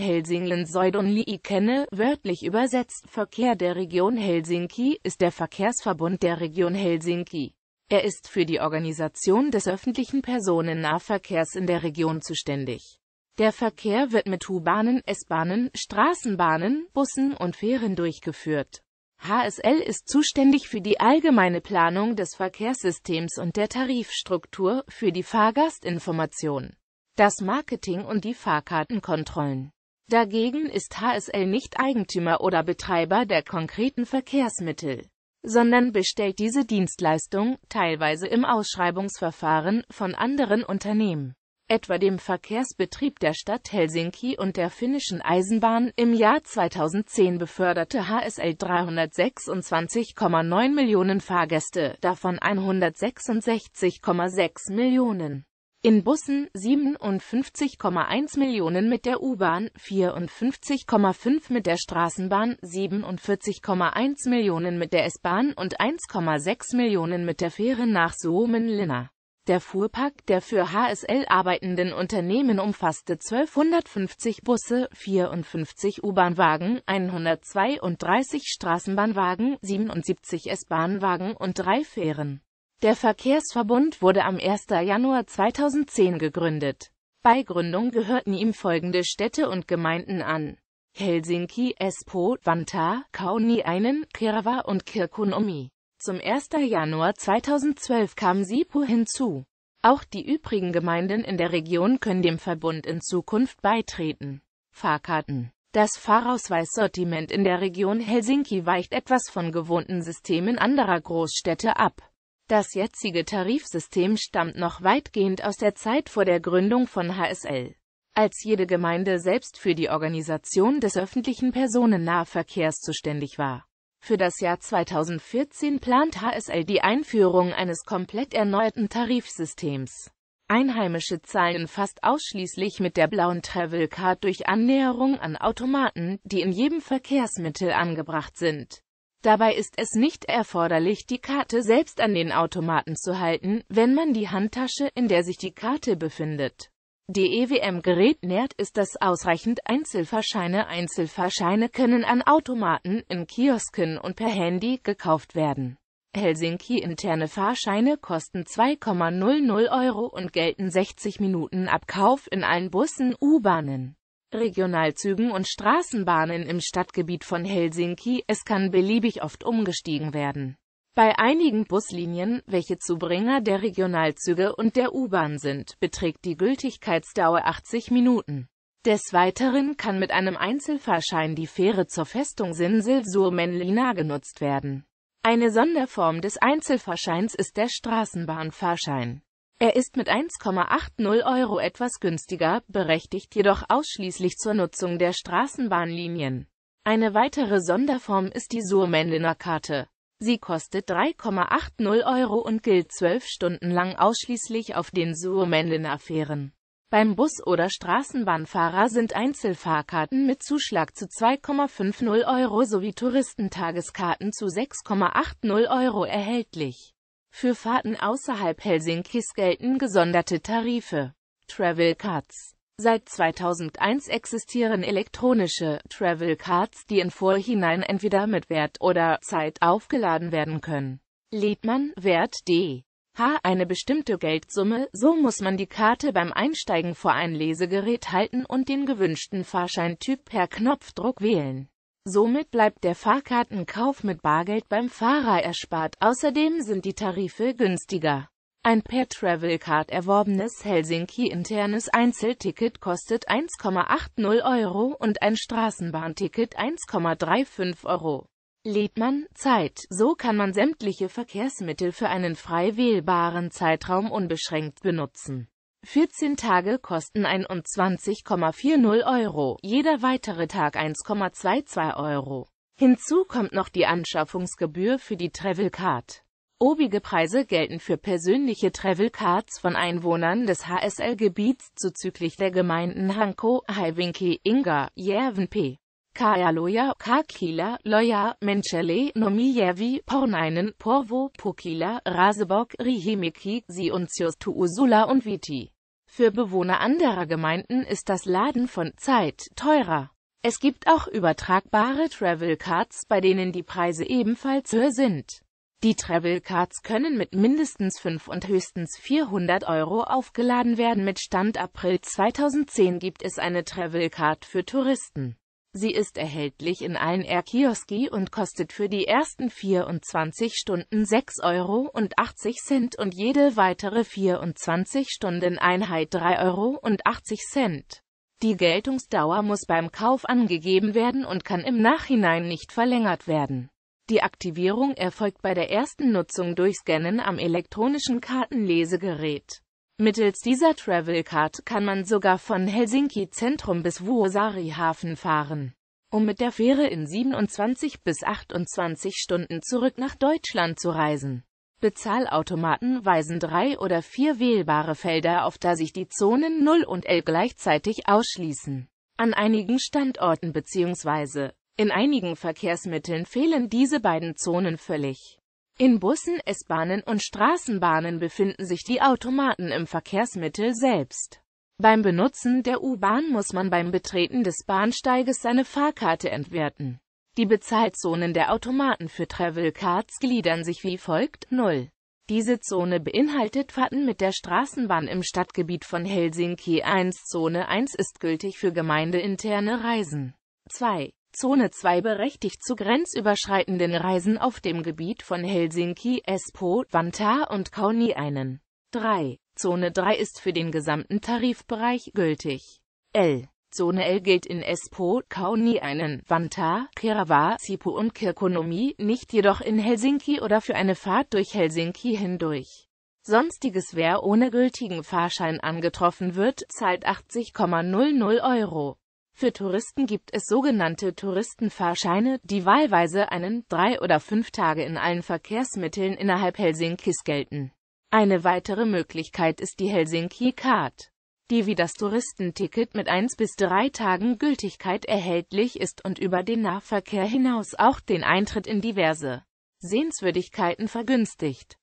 helsingin kenne, wörtlich übersetzt Verkehr der Region Helsinki, ist der Verkehrsverbund der Region Helsinki. Er ist für die Organisation des öffentlichen Personennahverkehrs in der Region zuständig. Der Verkehr wird mit U-Bahnen, S-Bahnen, Straßenbahnen, Bussen und Fähren durchgeführt. HSL ist zuständig für die allgemeine Planung des Verkehrssystems und der Tarifstruktur, für die Fahrgastinformation, das Marketing und die Fahrkartenkontrollen. Dagegen ist HSL nicht Eigentümer oder Betreiber der konkreten Verkehrsmittel, sondern bestellt diese Dienstleistung, teilweise im Ausschreibungsverfahren, von anderen Unternehmen, etwa dem Verkehrsbetrieb der Stadt Helsinki und der finnischen Eisenbahn. Im Jahr 2010 beförderte HSL 326,9 Millionen Fahrgäste, davon 166,6 Millionen in Bussen 57,1 Millionen mit der U-Bahn, 54,5 mit der Straßenbahn, 47,1 Millionen mit der S-Bahn und 1,6 Millionen mit der Fähre nach Suomen-Linna. Der Fuhrpark der für HSL arbeitenden Unternehmen umfasste 1250 Busse, 54 U-Bahnwagen, 132 Straßenbahnwagen, 77 S-Bahnwagen und drei Fähren. Der Verkehrsverbund wurde am 1. Januar 2010 gegründet. Bei Gründung gehörten ihm folgende Städte und Gemeinden an. Helsinki, Espoo, Vantaa, Kauniainen, Kerava und Kirkunomi. Zum 1. Januar 2012 kam Sipu hinzu. Auch die übrigen Gemeinden in der Region können dem Verbund in Zukunft beitreten. Fahrkarten Das Fahrausweissortiment in der Region Helsinki weicht etwas von gewohnten Systemen anderer Großstädte ab. Das jetzige Tarifsystem stammt noch weitgehend aus der Zeit vor der Gründung von HSL. Als jede Gemeinde selbst für die Organisation des öffentlichen Personennahverkehrs zuständig war. Für das Jahr 2014 plant HSL die Einführung eines komplett erneuerten Tarifsystems. Einheimische zahlen fast ausschließlich mit der blauen Travel Card durch Annäherung an Automaten, die in jedem Verkehrsmittel angebracht sind. Dabei ist es nicht erforderlich, die Karte selbst an den Automaten zu halten, wenn man die Handtasche, in der sich die Karte befindet, Die ewm gerät nährt, ist das ausreichend. Einzelfahrscheine. Einzelfahrscheine können an Automaten, in Kiosken und per Handy gekauft werden. Helsinki interne Fahrscheine kosten 2,00 Euro und gelten 60 Minuten Abkauf in allen Bussen, U-Bahnen. Regionalzügen und Straßenbahnen im Stadtgebiet von Helsinki, es kann beliebig oft umgestiegen werden. Bei einigen Buslinien, welche Zubringer der Regionalzüge und der U-Bahn sind, beträgt die Gültigkeitsdauer 80 Minuten. Des Weiteren kann mit einem Einzelfahrschein die Fähre zur Festung Sinsel Surmenlina genutzt werden. Eine Sonderform des Einzelfahrscheins ist der Straßenbahnfahrschein. Er ist mit 1,80 Euro etwas günstiger, berechtigt jedoch ausschließlich zur Nutzung der Straßenbahnlinien. Eine weitere Sonderform ist die Surmenliner Karte. Sie kostet 3,80 Euro und gilt zwölf Stunden lang ausschließlich auf den Surmenliner Fähren. Beim Bus- oder Straßenbahnfahrer sind Einzelfahrkarten mit Zuschlag zu 2,50 Euro sowie Touristentageskarten zu 6,80 Euro erhältlich. Für Fahrten außerhalb Helsinkis gelten gesonderte Tarife. Travel Cards Seit 2001 existieren elektronische Travel Cards, die in Vorhinein entweder mit Wert oder Zeit aufgeladen werden können. Lädt man Wert D. H. eine bestimmte Geldsumme, so muss man die Karte beim Einsteigen vor ein Lesegerät halten und den gewünschten Fahrscheintyp per Knopfdruck wählen. Somit bleibt der Fahrkartenkauf mit Bargeld beim Fahrer erspart, außerdem sind die Tarife günstiger. Ein per Travelcard erworbenes Helsinki-internes Einzelticket kostet 1,80 Euro und ein Straßenbahnticket 1,35 Euro. Lädt man Zeit, so kann man sämtliche Verkehrsmittel für einen frei wählbaren Zeitraum unbeschränkt benutzen. 14 Tage kosten 21,40 Euro, jeder weitere Tag 1,22 Euro. Hinzu kommt noch die Anschaffungsgebühr für die Travelcard. Obige Preise gelten für persönliche Travelcards von Einwohnern des HSL-Gebiets zuzüglich der Gemeinden Hankow, Heiwinke, Inga, Järvenpee, Kaaloja, Kakila, Loja, Menchele, Nomijevi, Porneinen, Porvo, Pukila, Rasebok, Rihimiki, Siontius, Tuusula und Viti. Für Bewohner anderer Gemeinden ist das Laden von Zeit teurer. Es gibt auch übertragbare Travel Cards, bei denen die Preise ebenfalls höher sind. Die Travel Cards können mit mindestens 5 und höchstens 400 Euro aufgeladen werden. Mit Stand April 2010 gibt es eine Travel Card für Touristen. Sie ist erhältlich in allen Air-Kioski und kostet für die ersten 24 Stunden 6,80 Euro und jede weitere 24-Stunden-Einheit 3,80 Euro. Die Geltungsdauer muss beim Kauf angegeben werden und kann im Nachhinein nicht verlängert werden. Die Aktivierung erfolgt bei der ersten Nutzung durch Scannen am elektronischen Kartenlesegerät. Mittels dieser Travel Card kann man sogar von Helsinki Zentrum bis Vuosaari Hafen fahren, um mit der Fähre in 27 bis 28 Stunden zurück nach Deutschland zu reisen. Bezahlautomaten weisen drei oder vier wählbare Felder auf, da sich die Zonen 0 und L gleichzeitig ausschließen. An einigen Standorten bzw. in einigen Verkehrsmitteln fehlen diese beiden Zonen völlig. In Bussen, S-Bahnen und Straßenbahnen befinden sich die Automaten im Verkehrsmittel selbst. Beim Benutzen der U-Bahn muss man beim Betreten des Bahnsteiges seine Fahrkarte entwerten. Die Bezahlzonen der Automaten für Travelcards gliedern sich wie folgt 0. Diese Zone beinhaltet Fahrten mit der Straßenbahn im Stadtgebiet von Helsinki 1. Zone 1 ist gültig für gemeindeinterne Reisen. 2. Zone 2 berechtigt zu grenzüberschreitenden Reisen auf dem Gebiet von Helsinki, Espoo, Vantaa und Kauni einen. 3. Zone 3 ist für den gesamten Tarifbereich gültig. L. Zone L gilt in Espoo, Kauni einen, Vantaa, Kerava, Sipu und Kirkonomi, nicht jedoch in Helsinki oder für eine Fahrt durch Helsinki hindurch. Sonstiges Wer ohne gültigen Fahrschein angetroffen wird, zahlt 80,00 Euro. Für Touristen gibt es sogenannte Touristenfahrscheine, die wahlweise einen, drei oder fünf Tage in allen Verkehrsmitteln innerhalb Helsinkis gelten. Eine weitere Möglichkeit ist die Helsinki Card, die wie das Touristenticket mit eins bis drei Tagen Gültigkeit erhältlich ist und über den Nahverkehr hinaus auch den Eintritt in diverse Sehenswürdigkeiten vergünstigt.